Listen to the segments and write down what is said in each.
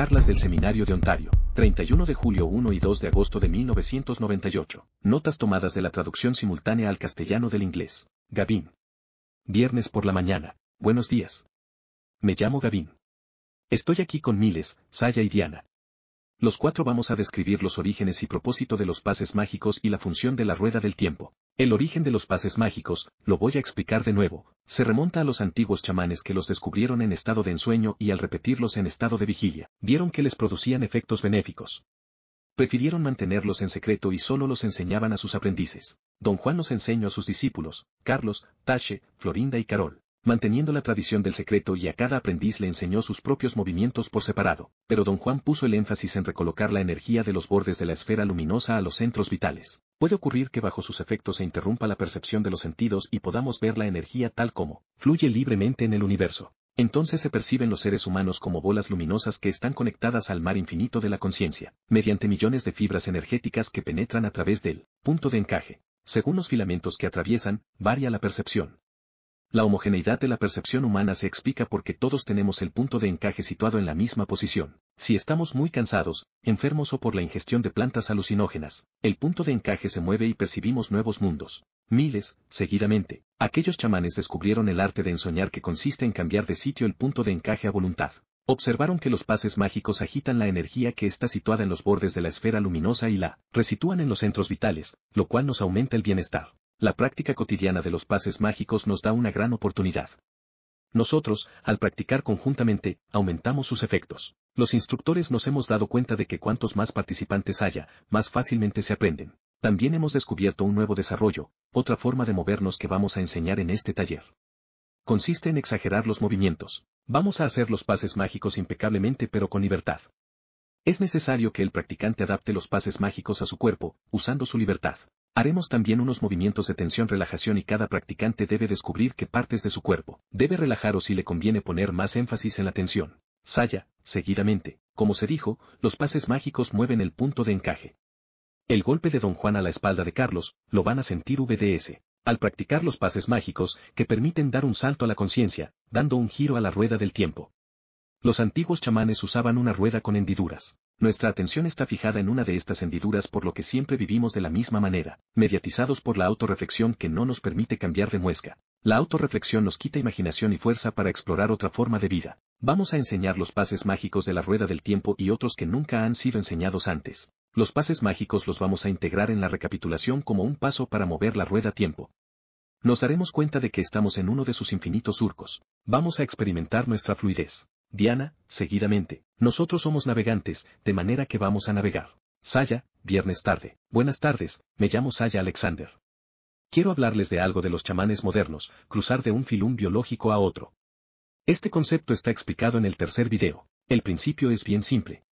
Charlas del Seminario de Ontario, 31 de julio 1 y 2 de agosto de 1998. Notas tomadas de la traducción simultánea al castellano del inglés. Gavin. Viernes por la mañana. Buenos días. Me llamo Gavin. Estoy aquí con Miles, Saya y Diana. Los cuatro vamos a describir los orígenes y propósito de los pases mágicos y la función de la rueda del tiempo. El origen de los pases mágicos, lo voy a explicar de nuevo, se remonta a los antiguos chamanes que los descubrieron en estado de ensueño y al repetirlos en estado de vigilia, vieron que les producían efectos benéficos. Prefirieron mantenerlos en secreto y solo los enseñaban a sus aprendices. Don Juan los enseñó a sus discípulos, Carlos, Tache, Florinda y Carol manteniendo la tradición del secreto y a cada aprendiz le enseñó sus propios movimientos por separado, pero don Juan puso el énfasis en recolocar la energía de los bordes de la esfera luminosa a los centros vitales. Puede ocurrir que bajo sus efectos se interrumpa la percepción de los sentidos y podamos ver la energía tal como fluye libremente en el universo. Entonces se perciben los seres humanos como bolas luminosas que están conectadas al mar infinito de la conciencia, mediante millones de fibras energéticas que penetran a través del punto de encaje. Según los filamentos que atraviesan, varía la percepción. La homogeneidad de la percepción humana se explica porque todos tenemos el punto de encaje situado en la misma posición. Si estamos muy cansados, enfermos o por la ingestión de plantas alucinógenas, el punto de encaje se mueve y percibimos nuevos mundos. Miles, seguidamente, aquellos chamanes descubrieron el arte de ensoñar que consiste en cambiar de sitio el punto de encaje a voluntad. Observaron que los pases mágicos agitan la energía que está situada en los bordes de la esfera luminosa y la resitúan en los centros vitales, lo cual nos aumenta el bienestar la práctica cotidiana de los pases mágicos nos da una gran oportunidad. Nosotros, al practicar conjuntamente, aumentamos sus efectos. Los instructores nos hemos dado cuenta de que cuantos más participantes haya, más fácilmente se aprenden. También hemos descubierto un nuevo desarrollo, otra forma de movernos que vamos a enseñar en este taller. Consiste en exagerar los movimientos. Vamos a hacer los pases mágicos impecablemente pero con libertad. Es necesario que el practicante adapte los pases mágicos a su cuerpo, usando su libertad. Haremos también unos movimientos de tensión-relajación y cada practicante debe descubrir qué partes de su cuerpo debe relajar o si le conviene poner más énfasis en la tensión. Saya, seguidamente, como se dijo, los pases mágicos mueven el punto de encaje. El golpe de Don Juan a la espalda de Carlos lo van a sentir VDS, al practicar los pases mágicos que permiten dar un salto a la conciencia, dando un giro a la rueda del tiempo. Los antiguos chamanes usaban una rueda con hendiduras. Nuestra atención está fijada en una de estas hendiduras por lo que siempre vivimos de la misma manera, mediatizados por la autorreflexión que no nos permite cambiar de muesca. La autorreflexión nos quita imaginación y fuerza para explorar otra forma de vida. Vamos a enseñar los pases mágicos de la rueda del tiempo y otros que nunca han sido enseñados antes. Los pases mágicos los vamos a integrar en la recapitulación como un paso para mover la rueda tiempo. Nos daremos cuenta de que estamos en uno de sus infinitos surcos. Vamos a experimentar nuestra fluidez. Diana, seguidamente. Nosotros somos navegantes, de manera que vamos a navegar. Saya, viernes tarde. Buenas tardes, me llamo Saya Alexander. Quiero hablarles de algo de los chamanes modernos, cruzar de un filum biológico a otro. Este concepto está explicado en el tercer video. El principio es bien simple.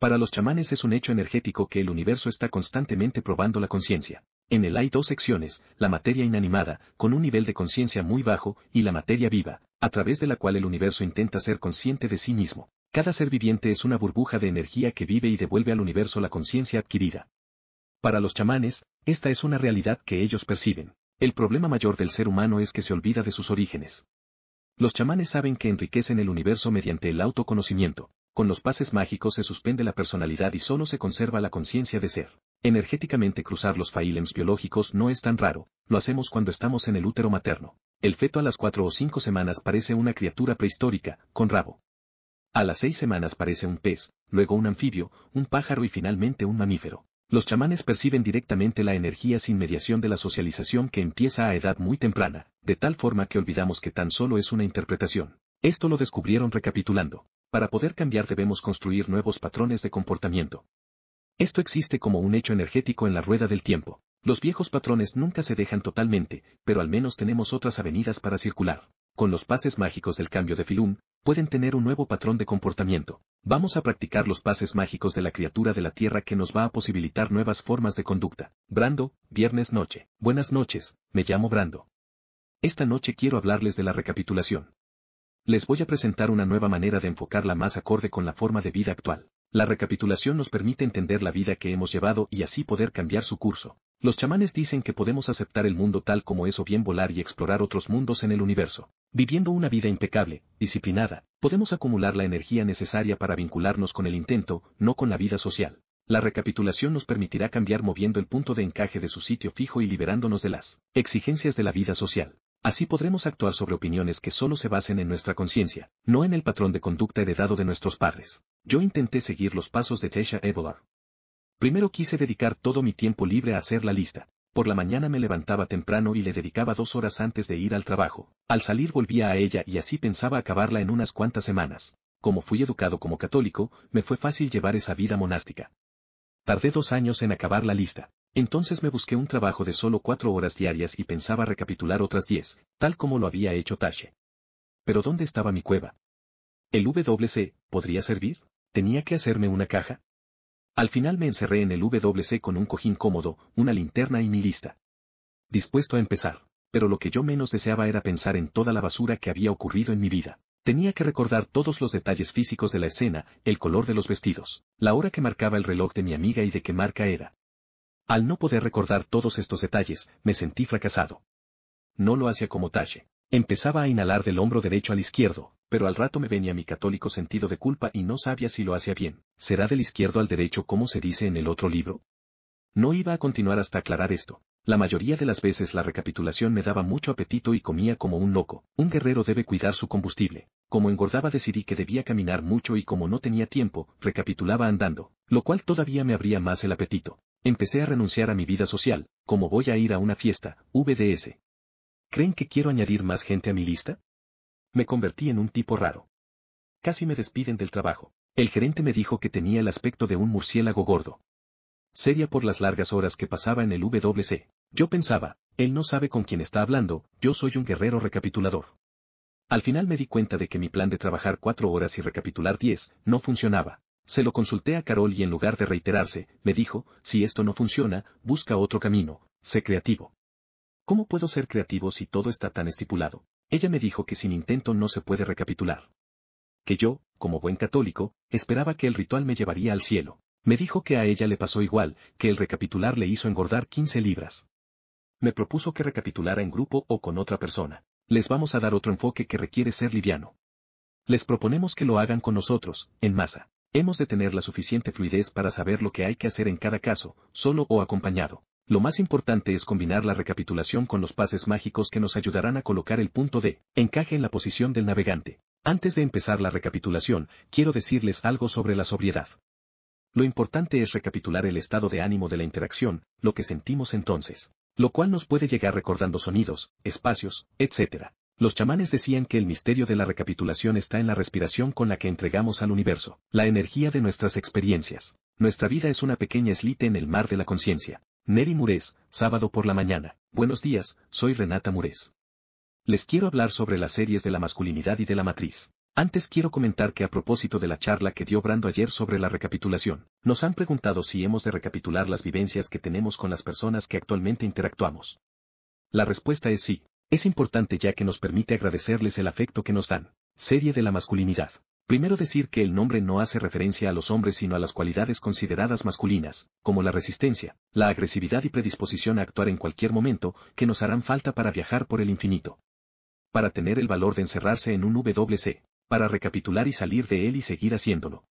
Para los chamanes es un hecho energético que el universo está constantemente probando la conciencia. En él hay dos secciones, la materia inanimada, con un nivel de conciencia muy bajo, y la materia viva, a través de la cual el universo intenta ser consciente de sí mismo. Cada ser viviente es una burbuja de energía que vive y devuelve al universo la conciencia adquirida. Para los chamanes, esta es una realidad que ellos perciben. El problema mayor del ser humano es que se olvida de sus orígenes. Los chamanes saben que enriquecen el universo mediante el autoconocimiento, con los pases mágicos se suspende la personalidad y solo se conserva la conciencia de ser. Energéticamente cruzar los faílems biológicos no es tan raro, lo hacemos cuando estamos en el útero materno. El feto a las cuatro o cinco semanas parece una criatura prehistórica, con rabo. A las seis semanas parece un pez, luego un anfibio, un pájaro y finalmente un mamífero. Los chamanes perciben directamente la energía sin mediación de la socialización que empieza a edad muy temprana, de tal forma que olvidamos que tan solo es una interpretación. Esto lo descubrieron recapitulando. Para poder cambiar debemos construir nuevos patrones de comportamiento. Esto existe como un hecho energético en la rueda del tiempo. Los viejos patrones nunca se dejan totalmente, pero al menos tenemos otras avenidas para circular. Con los pases mágicos del cambio de filum, pueden tener un nuevo patrón de comportamiento. Vamos a practicar los pases mágicos de la criatura de la Tierra que nos va a posibilitar nuevas formas de conducta. Brando, viernes noche. Buenas noches, me llamo Brando. Esta noche quiero hablarles de la recapitulación. Les voy a presentar una nueva manera de enfocarla más acorde con la forma de vida actual. La recapitulación nos permite entender la vida que hemos llevado y así poder cambiar su curso. Los chamanes dicen que podemos aceptar el mundo tal como es o bien volar y explorar otros mundos en el universo. Viviendo una vida impecable, disciplinada, podemos acumular la energía necesaria para vincularnos con el intento, no con la vida social. La recapitulación nos permitirá cambiar moviendo el punto de encaje de su sitio fijo y liberándonos de las exigencias de la vida social. Así podremos actuar sobre opiniones que solo se basen en nuestra conciencia, no en el patrón de conducta heredado de nuestros padres. Yo intenté seguir los pasos de Tesha Evolar. Primero quise dedicar todo mi tiempo libre a hacer la lista. Por la mañana me levantaba temprano y le dedicaba dos horas antes de ir al trabajo. Al salir volvía a ella y así pensaba acabarla en unas cuantas semanas. Como fui educado como católico, me fue fácil llevar esa vida monástica. Tardé dos años en acabar la lista. Entonces me busqué un trabajo de solo cuatro horas diarias y pensaba recapitular otras diez, tal como lo había hecho Tache. Pero ¿dónde estaba mi cueva? ¿El WC podría servir? ¿Tenía que hacerme una caja? Al final me encerré en el WC con un cojín cómodo, una linterna y mi lista. Dispuesto a empezar, pero lo que yo menos deseaba era pensar en toda la basura que había ocurrido en mi vida. Tenía que recordar todos los detalles físicos de la escena, el color de los vestidos, la hora que marcaba el reloj de mi amiga y de qué marca era, al no poder recordar todos estos detalles, me sentí fracasado. No lo hacía como talle. Empezaba a inhalar del hombro derecho al izquierdo, pero al rato me venía mi católico sentido de culpa y no sabía si lo hacía bien. ¿Será del izquierdo al derecho como se dice en el otro libro? No iba a continuar hasta aclarar esto. La mayoría de las veces la recapitulación me daba mucho apetito y comía como un loco. Un guerrero debe cuidar su combustible. Como engordaba decidí que debía caminar mucho y como no tenía tiempo, recapitulaba andando, lo cual todavía me abría más el apetito. Empecé a renunciar a mi vida social, como voy a ir a una fiesta, VDS. ¿Creen que quiero añadir más gente a mi lista? Me convertí en un tipo raro. Casi me despiden del trabajo. El gerente me dijo que tenía el aspecto de un murciélago gordo seria por las largas horas que pasaba en el WC. Yo pensaba, él no sabe con quién está hablando, yo soy un guerrero recapitulador. Al final me di cuenta de que mi plan de trabajar cuatro horas y recapitular diez, no funcionaba. Se lo consulté a Carol y en lugar de reiterarse, me dijo, si esto no funciona, busca otro camino, sé creativo. ¿Cómo puedo ser creativo si todo está tan estipulado? Ella me dijo que sin intento no se puede recapitular. Que yo, como buen católico, esperaba que el ritual me llevaría al cielo. Me dijo que a ella le pasó igual, que el recapitular le hizo engordar 15 libras. Me propuso que recapitulara en grupo o con otra persona. Les vamos a dar otro enfoque que requiere ser liviano. Les proponemos que lo hagan con nosotros, en masa. Hemos de tener la suficiente fluidez para saber lo que hay que hacer en cada caso, solo o acompañado. Lo más importante es combinar la recapitulación con los pases mágicos que nos ayudarán a colocar el punto de encaje en la posición del navegante. Antes de empezar la recapitulación, quiero decirles algo sobre la sobriedad. Lo importante es recapitular el estado de ánimo de la interacción, lo que sentimos entonces, lo cual nos puede llegar recordando sonidos, espacios, etc. Los chamanes decían que el misterio de la recapitulación está en la respiración con la que entregamos al universo, la energía de nuestras experiencias. Nuestra vida es una pequeña eslite en el mar de la conciencia. Neri Mures, sábado por la mañana. Buenos días, soy Renata Mures. Les quiero hablar sobre las series de la masculinidad y de la matriz. Antes quiero comentar que a propósito de la charla que dio Brando ayer sobre la recapitulación, nos han preguntado si hemos de recapitular las vivencias que tenemos con las personas que actualmente interactuamos. La respuesta es sí, es importante ya que nos permite agradecerles el afecto que nos dan. Serie de la masculinidad. Primero decir que el nombre no hace referencia a los hombres sino a las cualidades consideradas masculinas, como la resistencia, la agresividad y predisposición a actuar en cualquier momento, que nos harán falta para viajar por el infinito. Para tener el valor de encerrarse en un WC, para recapitular y salir de él y seguir haciéndolo.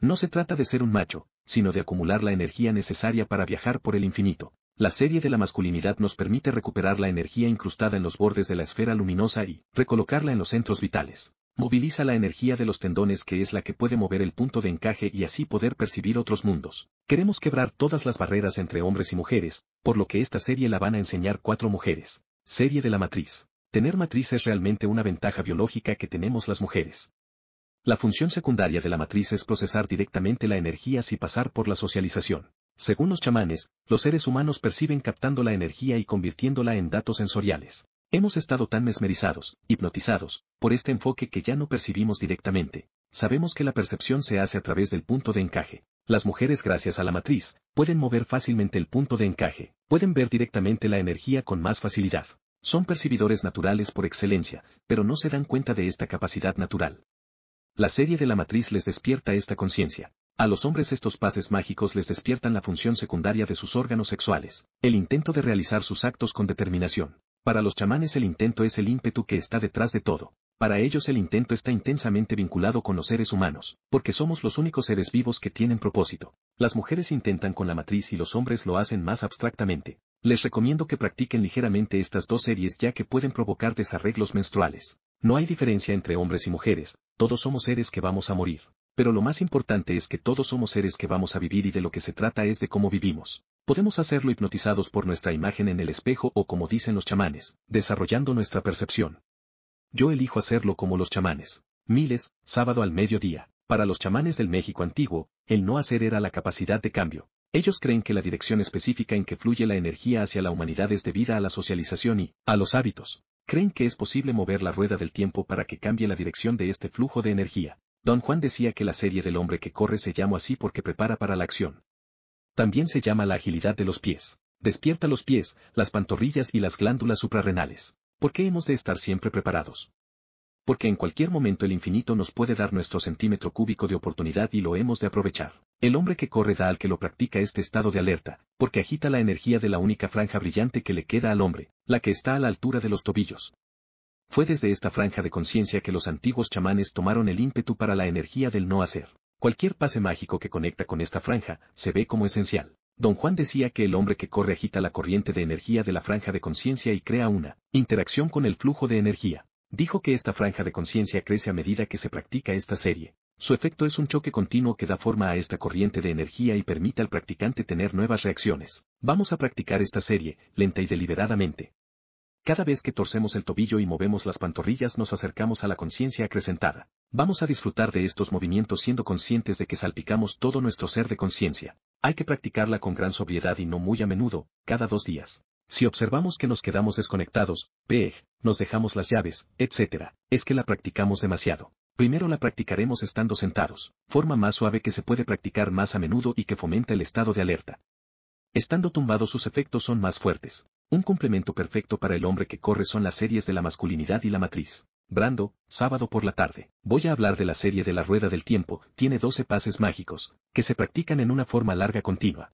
No se trata de ser un macho, sino de acumular la energía necesaria para viajar por el infinito. La serie de la masculinidad nos permite recuperar la energía incrustada en los bordes de la esfera luminosa y recolocarla en los centros vitales. Moviliza la energía de los tendones que es la que puede mover el punto de encaje y así poder percibir otros mundos. Queremos quebrar todas las barreras entre hombres y mujeres, por lo que esta serie la van a enseñar cuatro mujeres. Serie de la Matriz. Tener matriz es realmente una ventaja biológica que tenemos las mujeres. La función secundaria de la matriz es procesar directamente la energía si pasar por la socialización. Según los chamanes, los seres humanos perciben captando la energía y convirtiéndola en datos sensoriales. Hemos estado tan mesmerizados, hipnotizados, por este enfoque que ya no percibimos directamente. Sabemos que la percepción se hace a través del punto de encaje. Las mujeres gracias a la matriz, pueden mover fácilmente el punto de encaje, pueden ver directamente la energía con más facilidad. Son percibidores naturales por excelencia, pero no se dan cuenta de esta capacidad natural. La serie de la matriz les despierta esta conciencia. A los hombres estos pases mágicos les despiertan la función secundaria de sus órganos sexuales, el intento de realizar sus actos con determinación. Para los chamanes el intento es el ímpetu que está detrás de todo. Para ellos el intento está intensamente vinculado con los seres humanos, porque somos los únicos seres vivos que tienen propósito. Las mujeres intentan con la matriz y los hombres lo hacen más abstractamente. Les recomiendo que practiquen ligeramente estas dos series ya que pueden provocar desarreglos menstruales. No hay diferencia entre hombres y mujeres, todos somos seres que vamos a morir. Pero lo más importante es que todos somos seres que vamos a vivir y de lo que se trata es de cómo vivimos. Podemos hacerlo hipnotizados por nuestra imagen en el espejo o como dicen los chamanes, desarrollando nuestra percepción. Yo elijo hacerlo como los chamanes. Miles, sábado al mediodía. Para los chamanes del México antiguo, el no hacer era la capacidad de cambio. Ellos creen que la dirección específica en que fluye la energía hacia la humanidad es debida a la socialización y a los hábitos. Creen que es posible mover la rueda del tiempo para que cambie la dirección de este flujo de energía. Don Juan decía que la serie del hombre que corre se llama así porque prepara para la acción. También se llama la agilidad de los pies. Despierta los pies, las pantorrillas y las glándulas suprarrenales. ¿Por qué hemos de estar siempre preparados? Porque en cualquier momento el infinito nos puede dar nuestro centímetro cúbico de oportunidad y lo hemos de aprovechar. El hombre que corre da al que lo practica este estado de alerta, porque agita la energía de la única franja brillante que le queda al hombre, la que está a la altura de los tobillos. Fue desde esta franja de conciencia que los antiguos chamanes tomaron el ímpetu para la energía del no hacer. Cualquier pase mágico que conecta con esta franja se ve como esencial. Don Juan decía que el hombre que corre agita la corriente de energía de la franja de conciencia y crea una interacción con el flujo de energía. Dijo que esta franja de conciencia crece a medida que se practica esta serie. Su efecto es un choque continuo que da forma a esta corriente de energía y permite al practicante tener nuevas reacciones. Vamos a practicar esta serie, lenta y deliberadamente. Cada vez que torcemos el tobillo y movemos las pantorrillas nos acercamos a la conciencia acrecentada. Vamos a disfrutar de estos movimientos siendo conscientes de que salpicamos todo nuestro ser de conciencia. Hay que practicarla con gran sobriedad y no muy a menudo, cada dos días. Si observamos que nos quedamos desconectados, peg, nos dejamos las llaves, etc., es que la practicamos demasiado. Primero la practicaremos estando sentados, forma más suave que se puede practicar más a menudo y que fomenta el estado de alerta. Estando tumbados sus efectos son más fuertes. Un complemento perfecto para el hombre que corre son las series de la masculinidad y la matriz. Brando, sábado por la tarde. Voy a hablar de la serie de la Rueda del Tiempo, tiene 12 pases mágicos, que se practican en una forma larga continua.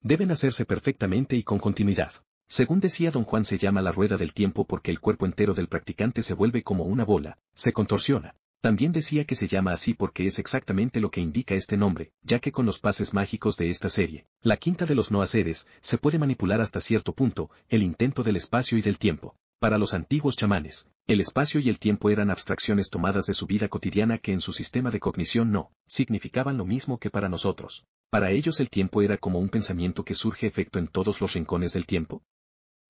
Deben hacerse perfectamente y con continuidad. Según decía don Juan se llama la rueda del tiempo porque el cuerpo entero del practicante se vuelve como una bola, se contorsiona, también decía que se llama así porque es exactamente lo que indica este nombre, ya que con los pases mágicos de esta serie, la quinta de los no haceres, se puede manipular hasta cierto punto, el intento del espacio y del tiempo. Para los antiguos chamanes, el espacio y el tiempo eran abstracciones tomadas de su vida cotidiana que en su sistema de cognición no, significaban lo mismo que para nosotros. Para ellos el tiempo era como un pensamiento que surge efecto en todos los rincones del tiempo.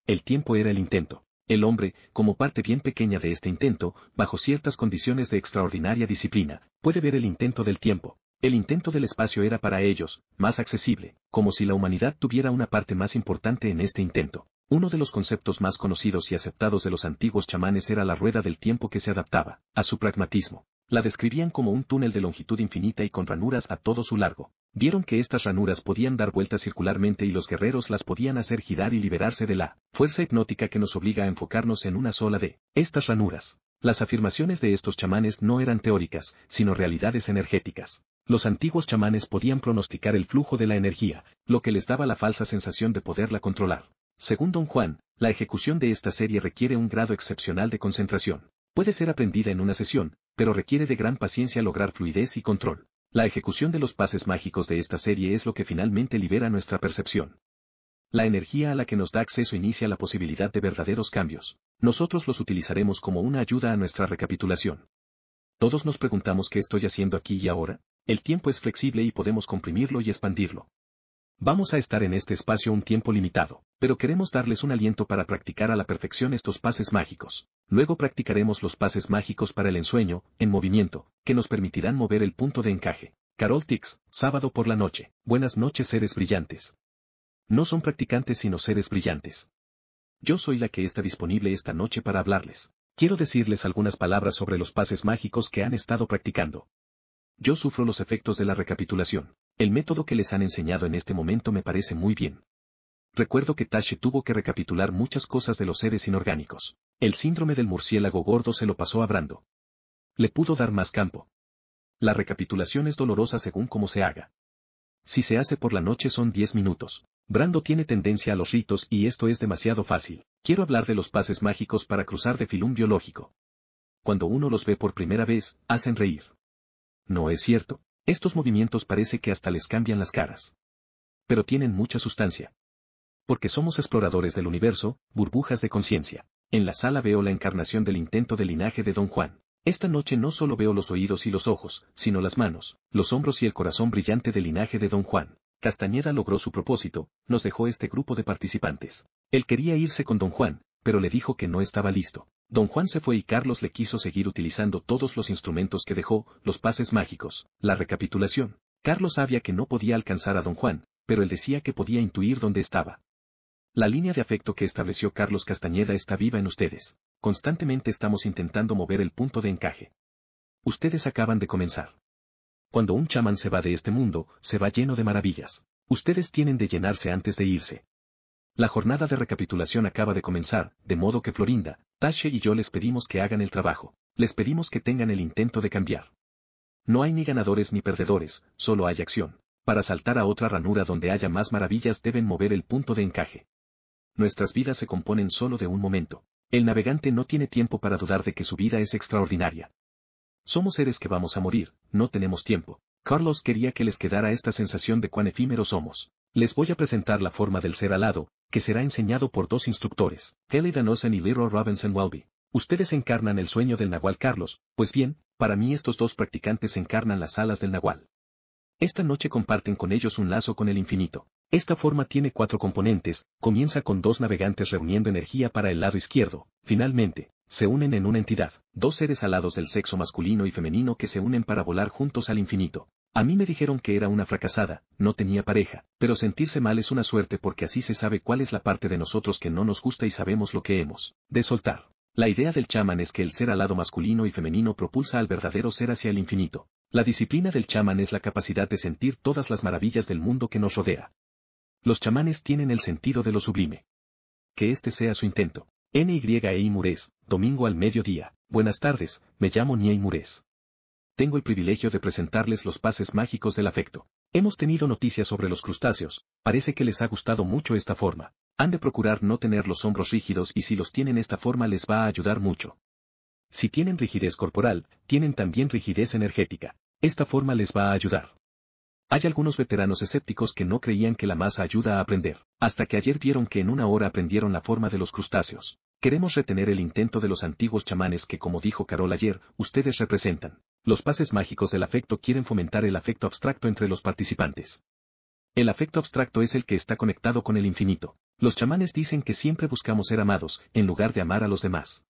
El tiempo era el intento. El hombre, como parte bien pequeña de este intento, bajo ciertas condiciones de extraordinaria disciplina, puede ver el intento del tiempo. El intento del espacio era para ellos, más accesible, como si la humanidad tuviera una parte más importante en este intento. Uno de los conceptos más conocidos y aceptados de los antiguos chamanes era la rueda del tiempo que se adaptaba a su pragmatismo. La describían como un túnel de longitud infinita y con ranuras a todo su largo. Vieron que estas ranuras podían dar vueltas circularmente y los guerreros las podían hacer girar y liberarse de la fuerza hipnótica que nos obliga a enfocarnos en una sola de estas ranuras. Las afirmaciones de estos chamanes no eran teóricas, sino realidades energéticas. Los antiguos chamanes podían pronosticar el flujo de la energía, lo que les daba la falsa sensación de poderla controlar. Según Don Juan, la ejecución de esta serie requiere un grado excepcional de concentración. Puede ser aprendida en una sesión, pero requiere de gran paciencia lograr fluidez y control. La ejecución de los pases mágicos de esta serie es lo que finalmente libera nuestra percepción. La energía a la que nos da acceso inicia la posibilidad de verdaderos cambios. Nosotros los utilizaremos como una ayuda a nuestra recapitulación. Todos nos preguntamos qué estoy haciendo aquí y ahora. El tiempo es flexible y podemos comprimirlo y expandirlo. Vamos a estar en este espacio un tiempo limitado, pero queremos darles un aliento para practicar a la perfección estos pases mágicos. Luego practicaremos los pases mágicos para el ensueño, en movimiento, que nos permitirán mover el punto de encaje. Carol Tix, sábado por la noche. Buenas noches seres brillantes. No son practicantes sino seres brillantes. Yo soy la que está disponible esta noche para hablarles. Quiero decirles algunas palabras sobre los pases mágicos que han estado practicando. Yo sufro los efectos de la recapitulación. El método que les han enseñado en este momento me parece muy bien. Recuerdo que Tashi tuvo que recapitular muchas cosas de los seres inorgánicos. El síndrome del murciélago gordo se lo pasó a Brando. Le pudo dar más campo. La recapitulación es dolorosa según cómo se haga. Si se hace por la noche son 10 minutos. Brando tiene tendencia a los ritos y esto es demasiado fácil. Quiero hablar de los pases mágicos para cruzar de filum biológico. Cuando uno los ve por primera vez, hacen reír. ¿No es cierto? Estos movimientos parece que hasta les cambian las caras. Pero tienen mucha sustancia. Porque somos exploradores del universo, burbujas de conciencia. En la sala veo la encarnación del intento de linaje de Don Juan. Esta noche no solo veo los oídos y los ojos, sino las manos, los hombros y el corazón brillante del linaje de Don Juan. Castañeda logró su propósito, nos dejó este grupo de participantes. Él quería irse con Don Juan, pero le dijo que no estaba listo. Don Juan se fue y Carlos le quiso seguir utilizando todos los instrumentos que dejó, los pases mágicos, la recapitulación. Carlos sabía que no podía alcanzar a don Juan, pero él decía que podía intuir dónde estaba. La línea de afecto que estableció Carlos Castañeda está viva en ustedes. Constantemente estamos intentando mover el punto de encaje. Ustedes acaban de comenzar. Cuando un chamán se va de este mundo, se va lleno de maravillas. Ustedes tienen de llenarse antes de irse. La jornada de recapitulación acaba de comenzar, de modo que Florinda, Tasha y yo les pedimos que hagan el trabajo, les pedimos que tengan el intento de cambiar. No hay ni ganadores ni perdedores, solo hay acción. Para saltar a otra ranura donde haya más maravillas deben mover el punto de encaje. Nuestras vidas se componen solo de un momento. El navegante no tiene tiempo para dudar de que su vida es extraordinaria. Somos seres que vamos a morir, no tenemos tiempo. Carlos quería que les quedara esta sensación de cuán efímeros somos. Les voy a presentar la forma del ser alado, que será enseñado por dos instructores, Kelly Danosen y Leroy Robinson Welby. Ustedes encarnan el sueño del Nahual Carlos, pues bien, para mí estos dos practicantes encarnan las alas del Nahual. Esta noche comparten con ellos un lazo con el infinito. Esta forma tiene cuatro componentes, comienza con dos navegantes reuniendo energía para el lado izquierdo, finalmente, se unen en una entidad, dos seres alados del sexo masculino y femenino que se unen para volar juntos al infinito. A mí me dijeron que era una fracasada, no tenía pareja, pero sentirse mal es una suerte porque así se sabe cuál es la parte de nosotros que no nos gusta y sabemos lo que hemos de soltar. La idea del chamán es que el ser alado lado masculino y femenino propulsa al verdadero ser hacia el infinito. La disciplina del chamán es la capacidad de sentir todas las maravillas del mundo que nos rodea. Los chamanes tienen el sentido de lo sublime. Que este sea su intento. E. Mures, domingo al mediodía. Buenas tardes, me llamo Niei Mures tengo el privilegio de presentarles los pases mágicos del afecto. Hemos tenido noticias sobre los crustáceos, parece que les ha gustado mucho esta forma. Han de procurar no tener los hombros rígidos y si los tienen esta forma les va a ayudar mucho. Si tienen rigidez corporal, tienen también rigidez energética. Esta forma les va a ayudar. Hay algunos veteranos escépticos que no creían que la masa ayuda a aprender, hasta que ayer vieron que en una hora aprendieron la forma de los crustáceos. Queremos retener el intento de los antiguos chamanes que como dijo Carol ayer, ustedes representan. Los pases mágicos del afecto quieren fomentar el afecto abstracto entre los participantes. El afecto abstracto es el que está conectado con el infinito. Los chamanes dicen que siempre buscamos ser amados, en lugar de amar a los demás.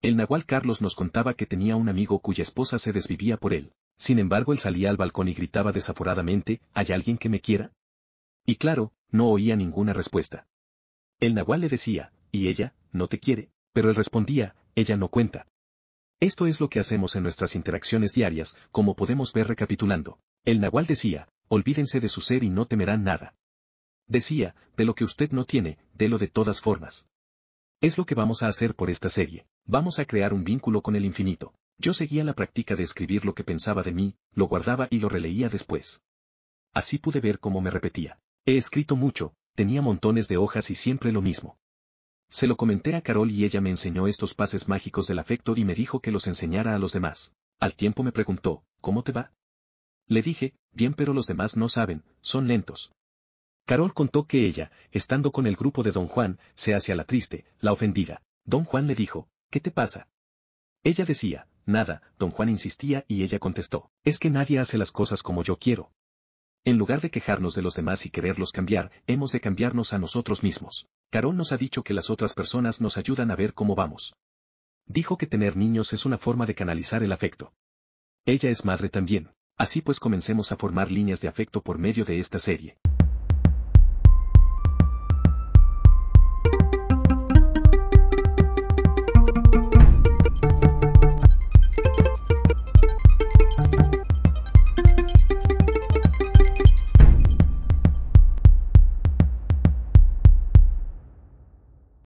El nahual Carlos nos contaba que tenía un amigo cuya esposa se desvivía por él. Sin embargo, él salía al balcón y gritaba desaforadamente, ¿hay alguien que me quiera? Y claro, no oía ninguna respuesta. El nahual le decía, ¿y ella, no te quiere? Pero él respondía, ella no cuenta, esto es lo que hacemos en nuestras interacciones diarias, como podemos ver recapitulando. El Nahual decía, olvídense de su ser y no temerán nada. Decía, de lo que usted no tiene, de lo de todas formas. Es lo que vamos a hacer por esta serie. Vamos a crear un vínculo con el infinito. Yo seguía la práctica de escribir lo que pensaba de mí, lo guardaba y lo releía después. Así pude ver cómo me repetía. He escrito mucho, tenía montones de hojas y siempre lo mismo. Se lo comenté a Carol y ella me enseñó estos pases mágicos del afecto y me dijo que los enseñara a los demás. Al tiempo me preguntó, ¿cómo te va? Le dije, bien pero los demás no saben, son lentos. Carol contó que ella, estando con el grupo de don Juan, se hacía la triste, la ofendida. Don Juan le dijo, ¿qué te pasa? Ella decía, nada, don Juan insistía y ella contestó, es que nadie hace las cosas como yo quiero. En lugar de quejarnos de los demás y quererlos cambiar, hemos de cambiarnos a nosotros mismos. Carón nos ha dicho que las otras personas nos ayudan a ver cómo vamos. Dijo que tener niños es una forma de canalizar el afecto. Ella es madre también, así pues comencemos a formar líneas de afecto por medio de esta serie.